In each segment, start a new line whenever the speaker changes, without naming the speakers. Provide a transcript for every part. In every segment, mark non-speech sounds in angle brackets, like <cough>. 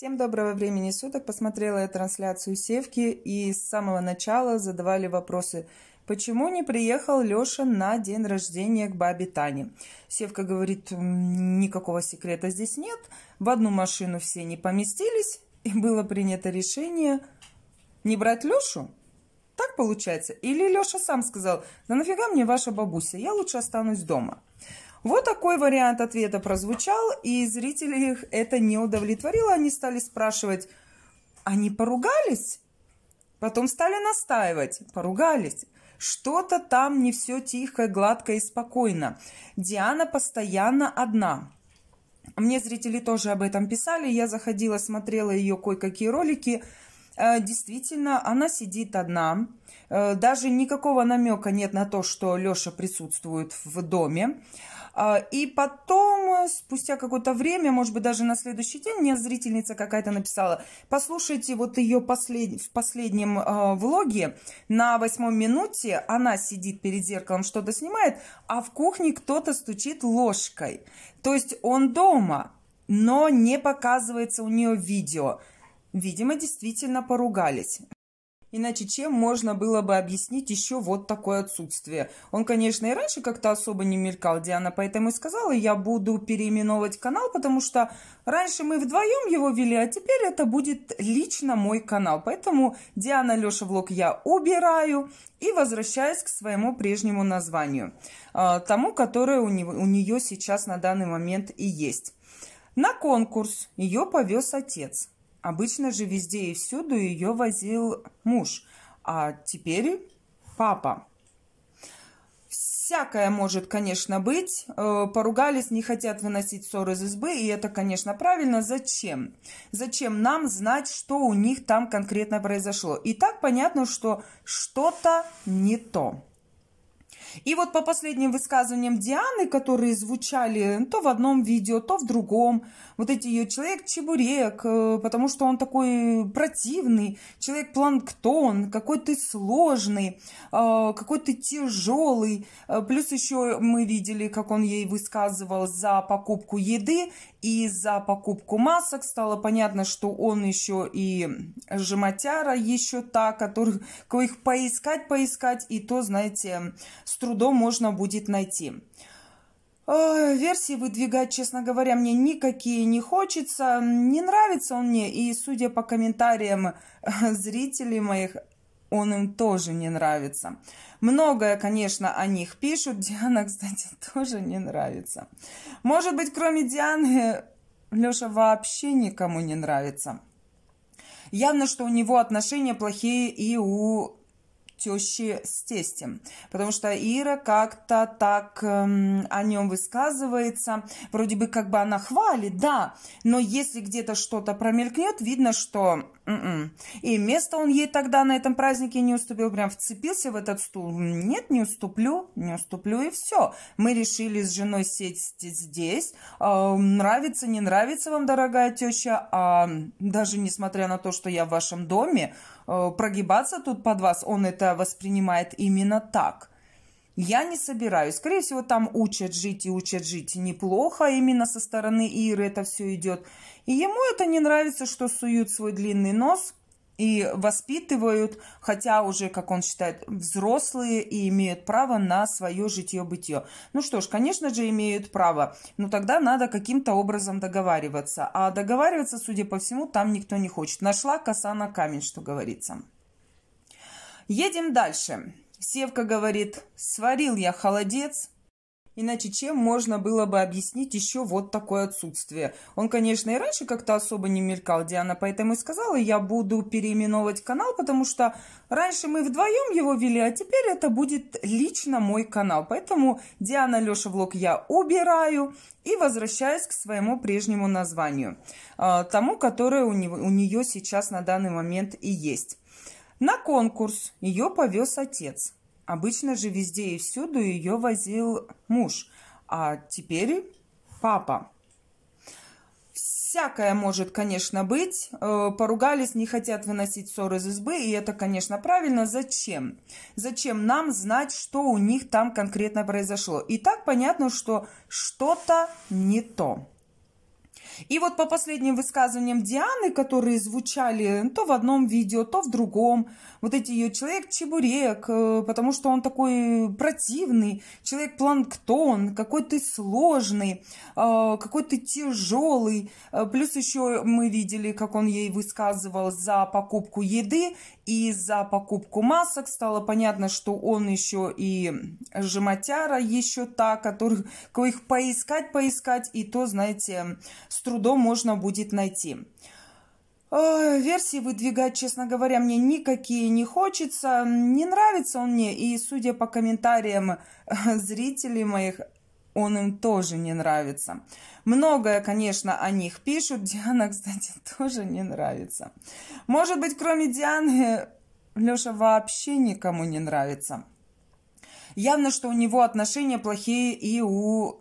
Всем доброго времени суток. Посмотрела я трансляцию Севки и с самого начала задавали вопросы. Почему не приехал Леша на день рождения к бабе Тане? Севка говорит, никакого секрета здесь нет. В одну машину все не поместились. И было принято решение не брать Лешу. Так получается? Или Леша сам сказал, да нафига мне ваша бабуся, я лучше останусь дома. Вот такой вариант ответа прозвучал, и зрители их это не удовлетворило. Они стали спрашивать, они поругались? Потом стали настаивать, поругались. Что-то там не все тихо, гладко и спокойно. Диана постоянно одна. Мне зрители тоже об этом писали. Я заходила, смотрела ее кое-какие ролики. Э, действительно, она сидит одна. Э, даже никакого намека нет на то, что Леша присутствует в доме. Э, и потом, спустя какое-то время, может быть, даже на следующий день, мне зрительница какая-то написала, послушайте вот ее послед... в последнем э, влоге, на восьмой минуте она сидит перед зеркалом, что-то снимает, а в кухне кто-то стучит ложкой. То есть он дома, но не показывается у нее видео. Видимо, действительно поругались. Иначе чем можно было бы объяснить еще вот такое отсутствие? Он, конечно, и раньше как-то особо не мелькал, Диана поэтому и сказала, я буду переименовывать канал, потому что раньше мы вдвоем его вели, а теперь это будет лично мой канал. Поэтому Диана Леша Влог я убираю и возвращаюсь к своему прежнему названию, а, тому, которое у, него, у нее сейчас на данный момент и есть. На конкурс ее повез отец. Обычно же везде и всюду ее возил муж, а теперь папа. Всякое может, конечно, быть. Э, поругались, не хотят выносить ссоры из избы, и это, конечно, правильно. Зачем? Зачем нам знать, что у них там конкретно произошло? И так понятно, что что-то не то. И вот по последним высказываниям Дианы, которые звучали то в одном видео, то в другом, вот эти ее человек-чебурек, э, потому что он такой противный, человек-планктон, какой ты сложный, э, какой ты тяжелый. Э, плюс еще мы видели, как он ей высказывал за покупку еды и за покупку масок. Стало понятно, что он еще и жематяра еще та, которых, их поискать, поискать, и то, знаете, с трудом можно будет найти. А, версии выдвигать, честно говоря, мне никакие не хочется. Не нравится он мне, и судя по комментариям <laughs> зрителей моих, он им тоже не нравится. Многое, конечно, о них пишут. <laughs> Диана, кстати, тоже не нравится. Может быть, кроме Дианы, Леша вообще никому не нравится. Явно, что у него отношения плохие и у тещи с тестем. Потому что Ира как-то так эм, о нем высказывается. Вроде бы как бы она хвалит, да, но если где-то что-то промелькнет, видно, что Mm-mm. М-м. И место он ей тогда на этом празднике не уступил, прям вцепился в этот стул. Нет, не уступлю, не уступлю, и все. Мы решили с женой сесть здесь. Э, нравится, не нравится вам, дорогая теща, а даже несмотря на то, что я в вашем доме, э, прогибаться тут под вас, он это воспринимает именно так я не собираюсь. Скорее всего, там учат жить и учат жить неплохо, а именно со стороны Иры это все идет. И ему это не нравится, что суют свой длинный нос и воспитывают, хотя уже, как он считает, взрослые и имеют право на свое житье-бытие. Ну что ж, конечно же, имеют право, но тогда надо каким-то образом договариваться. А договариваться, судя по всему, там никто не хочет. Нашла коса на камень, что говорится. Едем дальше. Севка говорит, сварил я холодец, Иначе чем можно было бы объяснить еще вот такое отсутствие? Он, конечно, и раньше как-то особо не мелькал, Диана, поэтому и сказала, я буду переименовывать канал, потому что раньше мы вдвоем его вели, а теперь это будет лично мой канал. Поэтому Диана, Леша, влог я убираю и возвращаюсь к своему прежнему названию, а, тому, которое у, него, у нее сейчас на данный момент и есть. На конкурс ее повез отец. Обычно же везде и всюду ее возил муж, а теперь папа. Всякое может, конечно, быть. Э, поругались, не хотят выносить ссоры из избы, и это, конечно, правильно. Зачем? Зачем нам знать, что у них там конкретно произошло? И так понятно, что что-то не то. И вот по последним высказываниям Дианы, которые звучали то в одном видео, то в другом, вот эти ее человек-чебурек, э, потому что он такой противный, человек-планктон, какой ты сложный, э, какой ты тяжелый. Э, плюс еще мы видели, как он ей высказывал за покупку еды и за покупку масок. Стало понятно, что он еще и жематяра еще та, которых, кого их поискать, поискать, и то, знаете, стру трудом можно будет найти. Э, версии выдвигать, честно говоря, мне никакие не хочется. Не нравится он мне, и судя по комментариям э, зрителей моих, он им тоже не нравится. Многое, конечно, о них пишут. Диана, кстати, <laughs> тоже не нравится. Может быть, кроме Дианы, Леша вообще никому не нравится. Явно, что у него отношения плохие и у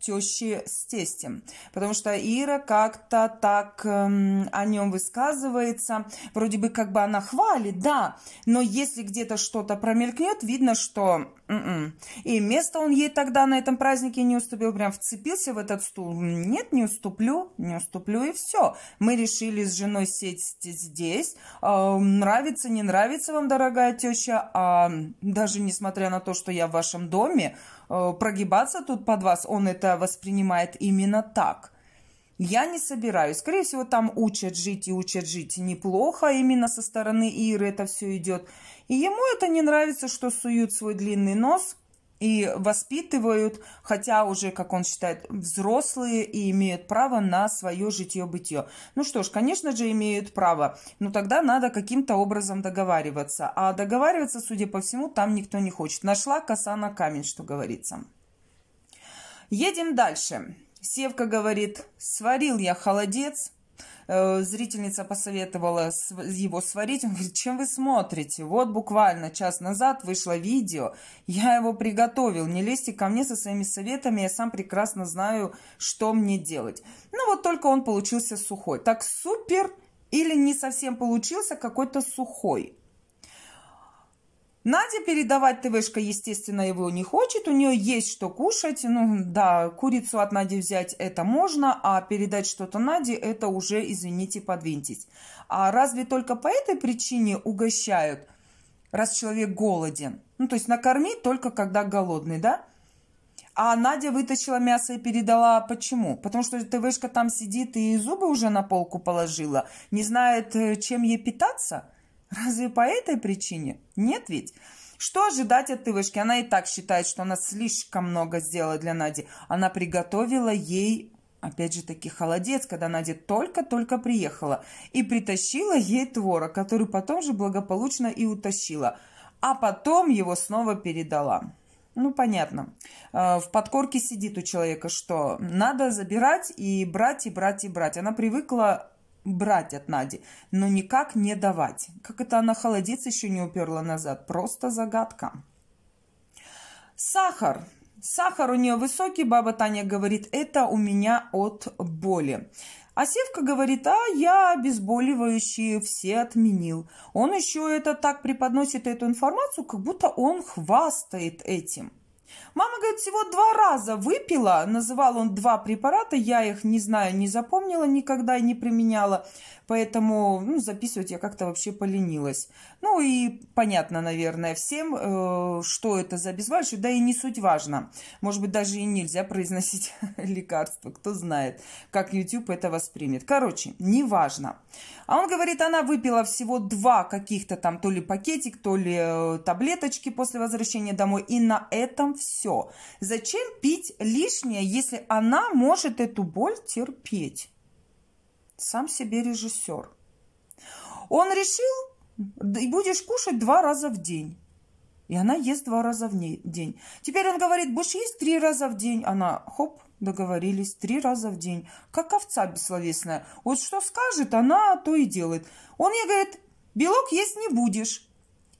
тещи с тестем. Потому что Ира как-то так эм, о нем высказывается. Вроде бы как бы она хвалит, да, но если где-то что-то промелькнет, видно, что Mm-mm. М-м. И место он ей тогда на этом празднике не уступил, прям вцепился в этот стул. Нет, не уступлю, не уступлю, и все. Мы решили с женой сесть здесь. Э, нравится, не нравится вам, дорогая теща, а даже несмотря на то, что я в вашем доме, э, прогибаться тут под вас, он это воспринимает именно так – я не собираюсь. Скорее всего, там учат жить и учат жить неплохо. Именно со стороны Иры это все идет. И ему это не нравится, что суют свой длинный нос и воспитывают, хотя уже, как он считает, взрослые и имеют право на свое житье-бытие. Ну что ж, конечно же, имеют право, но тогда надо каким-то образом договариваться. А договариваться, судя по всему, там никто не хочет. Нашла коса на камень, что говорится. Едем дальше. Севка говорит, сварил я холодец, Э, зрительница посоветовала его сварить. Он говорит, чем вы смотрите? Вот буквально час назад вышло видео, я его приготовил. Не лезьте ко мне со своими советами, я сам прекрасно знаю, что мне делать. Ну вот только он получился сухой. Так супер или не совсем получился какой-то сухой. Надя передавать ТВшка, естественно, его не хочет. У нее есть что кушать. Ну да, курицу от Нади взять это можно, а передать что-то Наде это уже, извините, подвинтить. А разве только по этой причине угощают, раз человек голоден? Ну то есть накормить только когда голодный, да? А Надя вытащила мясо и передала. Почему? Потому что ТВшка там сидит и зубы уже на полку положила. Не знает, э, чем ей питаться – Разве по этой причине? Нет ведь? Что ожидать от Тывышки? Она и так считает, что она слишком много сделала для Нади. Она приготовила ей, опять же таки, холодец, когда Надя только-только приехала. И притащила ей творог, который потом же благополучно и утащила. А потом его снова передала. Ну, понятно. А, в подкорке сидит у человека, что надо забирать и брать, и брать, и брать. Она привыкла брать от Нади, но никак не давать. Как это она холодец еще не уперла назад? Просто загадка. Сахар. Сахар у нее высокий, баба Таня говорит, это у меня от боли. А Севка говорит, а я обезболивающие все отменил. Он еще это так преподносит эту информацию, как будто он хвастает этим. Мама, говорит, всего два раза выпила, называл он два препарата, я их не знаю, не запомнила никогда и не применяла поэтому ну, записывать я как-то вообще поленилась. Ну и понятно, наверное, всем, э, что это за обезболивающее, да и не суть важно. Может быть, даже и нельзя произносить <laughs> лекарство, кто знает, как YouTube это воспримет. Короче, неважно. А он говорит, она выпила всего два каких-то там, то ли пакетик, то ли э, таблеточки после возвращения домой, и на этом все. Зачем пить лишнее, если она может эту боль терпеть? сам себе режиссер. Он решил, и будешь кушать два раза в день. И она ест два раза в день. Теперь он говорит, будешь есть три раза в день. Она, хоп, договорились, три раза в день. Как овца бессловесная. Вот что скажет, она то и делает. Он ей говорит, белок есть не будешь.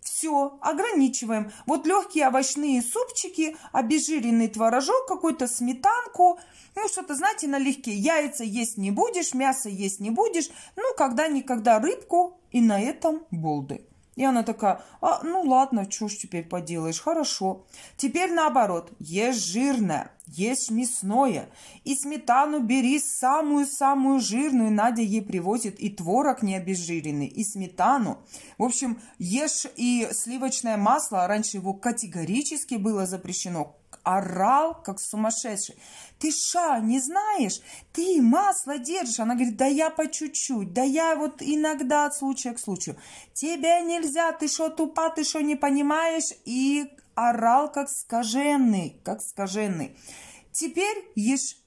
Все, ограничиваем. Вот легкие овощные супчики, обезжиренный творожок, какую-то сметанку, ну что-то, знаете, налегке. Яйца есть не будешь, мясо есть не будешь, ну когда-никогда рыбку и на этом болды. И она такая, а, ну ладно, что ж теперь поделаешь, хорошо. Теперь наоборот, ешь жирное, ешь мясное. И сметану бери самую-самую жирную, Надя ей привозит и творог необезжиренный, и сметану. В общем, ешь и сливочное масло, раньше его категорически было запрещено, орал, как сумасшедший. Ты ша, не знаешь? Ты масло держишь. Она говорит, да я по чуть-чуть, да я вот иногда от случая к случаю. Тебе нельзя, ты что тупа, ты что не понимаешь? И орал, как скаженный, как скаженный. Теперь ешь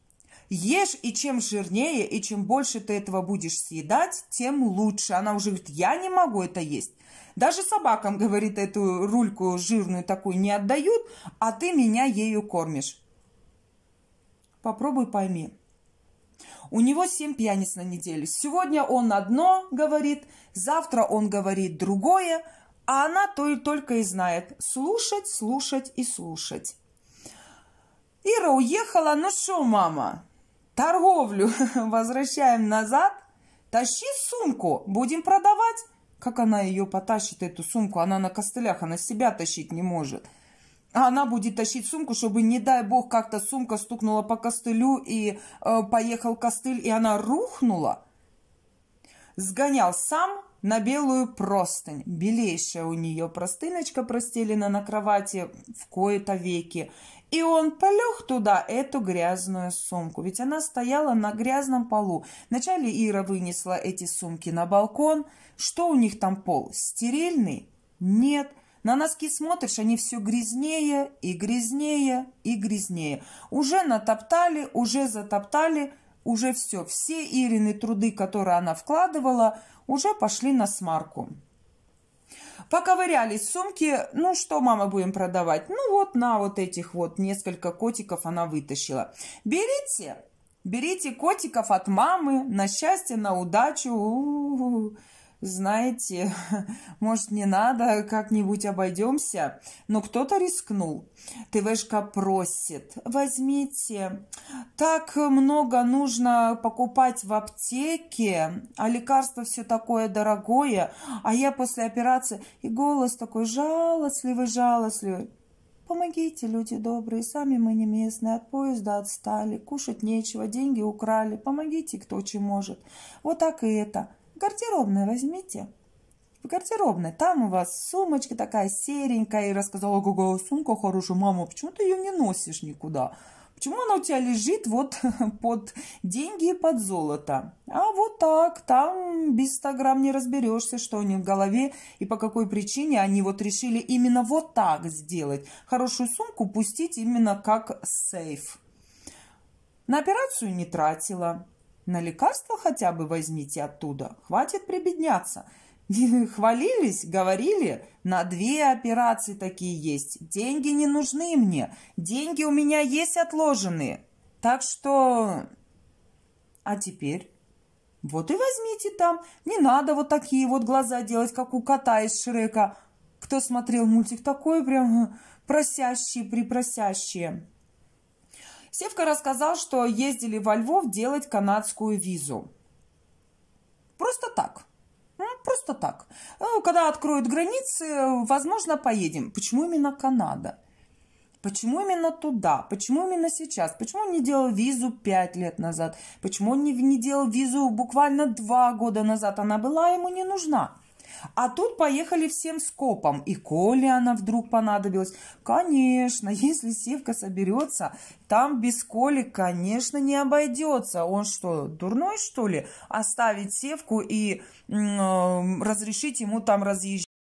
Ешь, и чем жирнее, и чем больше ты этого будешь съедать, тем лучше. Она уже говорит, я не могу это есть. Даже собакам, говорит, эту рульку жирную такую не отдают, а ты меня ею кормишь. Попробуй пойми. У него семь пьяниц на неделю. Сегодня он одно говорит, завтра он говорит другое, а она то и только и знает. Слушать, слушать и слушать. Ира уехала, ну что, мама, торговлю <laughs> возвращаем назад. Тащи сумку, будем продавать. Как она ее потащит, эту сумку? Она на костылях, она себя тащить не может. А она будет тащить сумку, чтобы, не дай бог, как-то сумка стукнула по костылю и э, поехал костыль, и она рухнула. Сгонял сам на белую простынь. Белейшая у нее простыночка простелена на кровати в кои-то веки. И он полег туда эту грязную сумку, ведь она стояла на грязном полу. Вначале Ира вынесла эти сумки на балкон. Что у них там пол? Стерильный? Нет. На носки смотришь, они все грязнее и грязнее и грязнее. Уже натоптали, уже затоптали, уже все. Все Ирины труды, которые она вкладывала, уже пошли на смарку. Поковырялись сумки. Ну, что, мама, будем продавать? Ну, вот на вот этих вот несколько котиков она вытащила. Берите, берите котиков от мамы на счастье, на удачу. У -у -у знаете, <laughs> может, не надо, как-нибудь обойдемся. Но кто-то рискнул. ТВшка просит, возьмите. Так много нужно покупать в аптеке, а лекарство все такое дорогое. А я после операции... И голос такой жалостливый, жалостливый. Помогите, люди добрые, сами мы не местные, от поезда отстали, кушать нечего, деньги украли, помогите, кто чем может. Вот так и это – гардеробной возьмите. В гардеробной, там у вас сумочка такая серенькая. И рассказала, какая сумка хорошая. Мама, почему ты ее не носишь никуда? Почему она у тебя лежит вот <laughs> под деньги и под золото? А вот так, там без 100 грамм не разберешься, что они в голове и по какой причине они вот решили именно вот так сделать. Хорошую сумку пустить именно как сейф. На операцию не тратила, на лекарства хотя бы возьмите оттуда, хватит прибедняться. <laughs> Хвалились, говорили, на две операции такие есть. Деньги не нужны мне, деньги у меня есть отложенные. Так что... А теперь? Вот и возьмите там. Не надо вот такие вот глаза делать, как у кота из Шрека. Кто смотрел мультик такой, прям просящие, припросящие. Севка рассказал, что ездили во Львов делать канадскую визу. Просто так. Ну, просто так. Ну, когда откроют границы, возможно, поедем. Почему именно Канада? Почему именно туда? Почему именно сейчас? Почему он не делал визу пять лет назад? Почему он не, не делал визу буквально два года назад? Она была ему не нужна. А тут поехали всем скопом. И Коле она вдруг понадобилась. Конечно, <laughs> если Севка соберется, там без Коли, конечно, не обойдется. Он что, дурной, что ли? Оставить Севку и э, разрешить ему там разъезжать?